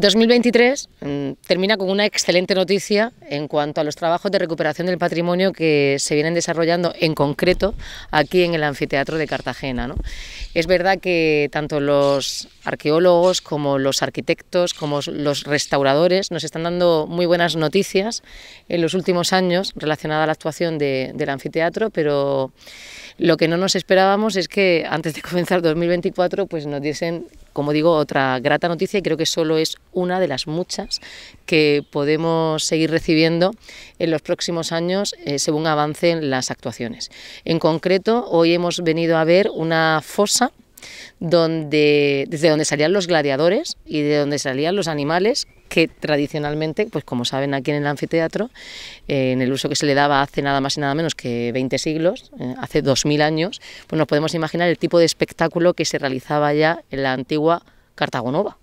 2023 mm, termina con una excelente noticia en cuanto a los trabajos de recuperación del patrimonio que se vienen desarrollando en concreto aquí en el anfiteatro de Cartagena. Es verdad que tanto los arqueólogos como los arquitectos, como los restauradores nos están dando muy buenas noticias en los últimos años relacionada a la actuación del anfiteatro, pero lo que no nos esperábamos es que antes de comenzar 2024 pues nos dicen como digo, otra grata noticia y creo que solo es una de las muchas que podemos seguir recibiendo en los próximos años eh, según avancen las actuaciones. En concreto, hoy hemos venido a ver una fosa donde, desde donde salían los gladiadores y de donde salían los animales que tradicionalmente, pues como saben aquí en el anfiteatro, eh, en el uso que se le daba hace nada más y nada menos que 20 siglos, eh, hace 2.000 años, pues nos podemos imaginar el tipo de espectáculo que se realizaba ya en la antigua Cartagonova,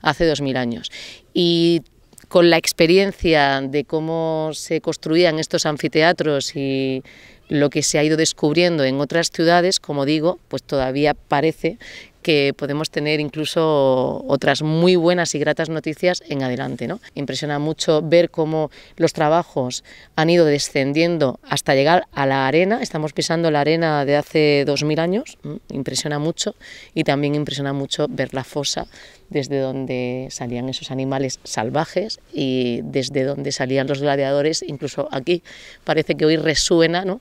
hace 2.000 años. Y con la experiencia de cómo se construían estos anfiteatros y lo que se ha ido descubriendo en otras ciudades, como digo, pues todavía parece que podemos tener incluso otras muy buenas y gratas noticias en adelante. ¿no? Impresiona mucho ver cómo los trabajos han ido descendiendo hasta llegar a la arena. Estamos pisando la arena de hace 2.000 años, impresiona mucho, y también impresiona mucho ver la fosa desde donde salían esos animales salvajes y desde donde salían los gladiadores, incluso aquí parece que hoy resuena, ¿no?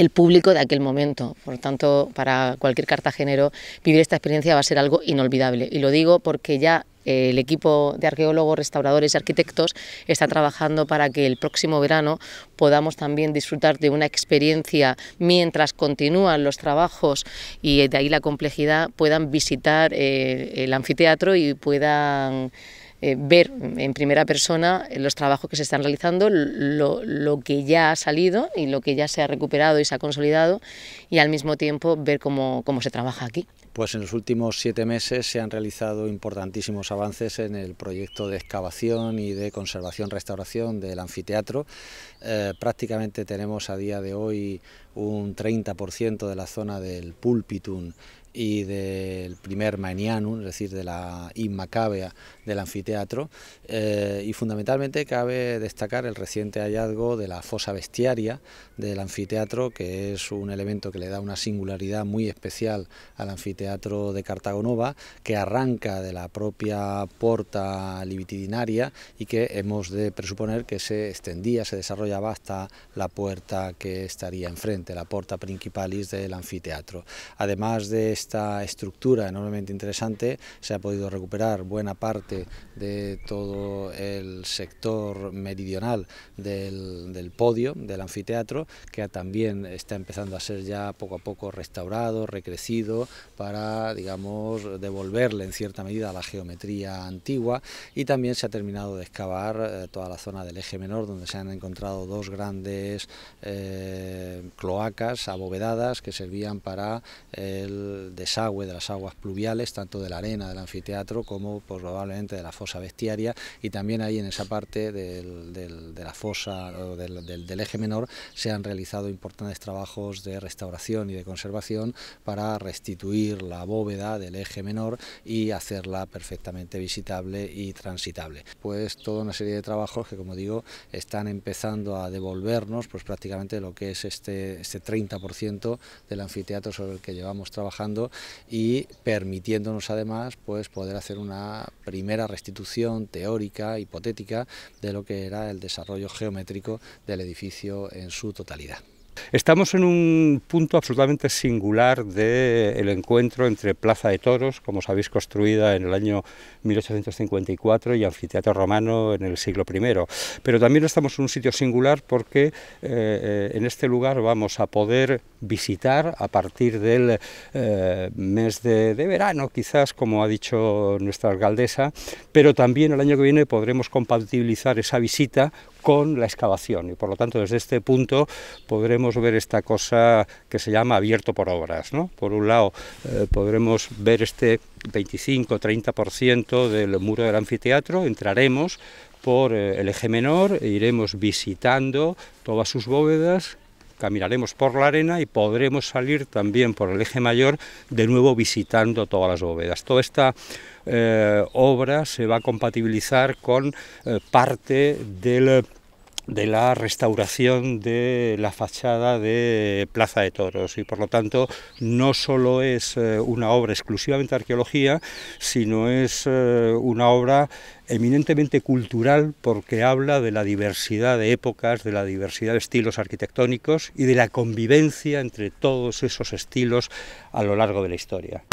el público de aquel momento. Por tanto, para cualquier cartagenero, vivir esta experiencia va a ser algo inolvidable. Y lo digo porque ya eh, el equipo de arqueólogos, restauradores y arquitectos está trabajando para que el próximo verano podamos también disfrutar de una experiencia mientras continúan los trabajos y eh, de ahí la complejidad, puedan visitar eh, el anfiteatro y puedan eh, ver en primera persona los trabajos que se están realizando, lo, que ya ha salido y lo que ya se ha recuperado y se ha consolidado y al mismo tiempo ver cómo, se trabaja aquí. Pues en los últimos siete meses se han realizado importantísimos avances en el proyecto de excavación y de conservación-restauración del anfiteatro. Eh, prácticamente tenemos a día de hoy un 30% de la zona del pulpitum y del primer Maenianum, es decir, de la Inmacabea del anfiteatro. Eh, y fundamentalmente cabe destacar el reciente hallazgo de la fosa bestiaria del anfiteatro, que es un elemento que le da una singularidad muy especial al anfiteatro de Cartagonova... que arranca de la propia porta libitidinaria y que hemos de presuponer que se extendía, se desarrollaba hasta la puerta que estaría enfrente, la porta principalis del anfiteatro. Además de esta estructura enormemente interesante se ha podido recuperar buena parte de todo el sector meridional del, podio, del anfiteatro, que también está empezando a ser ya poco a poco restaurado, recrecido, para, digamos, devolverle en cierta medida a la geometría antigua y también se ha terminado de excavar eh, toda la zona del eje menor donde se han encontrado dos grandes eh, cloacas abovedadas que servían para el desagüe, de las aguas pluviales, tanto de la arena del anfiteatro como pues, probablemente de la fosa bestiaria y también ahí en esa parte del, de la fosa del, eje menor se han realizado importantes trabajos de restauración y de conservación para restituir la bóveda del eje menor y hacerla perfectamente visitable y transitable. Pues toda una serie de trabajos que como digo están empezando a devolvernos pues prácticamente lo que es este, este 30% del anfiteatro sobre el que llevamos trabajando y permitiéndonos además pues, poder hacer una primera restitución teórica, hipotética, de lo que era el desarrollo geométrico del edificio en su totalidad. Estamos en un punto absolutamente singular del encuentro entre Plaza de Toros, como sabéis, construida en el año 1854 y Anfiteatro Romano en el siglo I. Pero también estamos en un sitio singular porque eh, eh, en este lugar vamos a poder visitar a partir del eh, mes de, verano, quizás, como ha dicho nuestra alcaldesa, pero también el año que viene podremos compatibilizar esa visita con la excavación y por lo tanto desde este punto podremos ver esta cosa que se llama abierto por obras. ¿no? Por un lado eh, podremos ver este 25-30% del muro del anfiteatro, entraremos por eh, el eje menor e iremos visitando todas sus bóvedas, caminaremos por la arena y podremos salir también por el eje mayor, de nuevo visitando todas las bóvedas. Toda esta eh, obra se va a compatibilizar con eh, parte del de la restauración de la fachada de Plaza de Toros y por lo tanto no solo es eh, una obra exclusivamente arqueología, sino es eh, una obra eminentemente cultural porque habla de la diversidad de épocas, de la diversidad de estilos arquitectónicos y de la convivencia entre todos esos estilos a lo largo de la historia.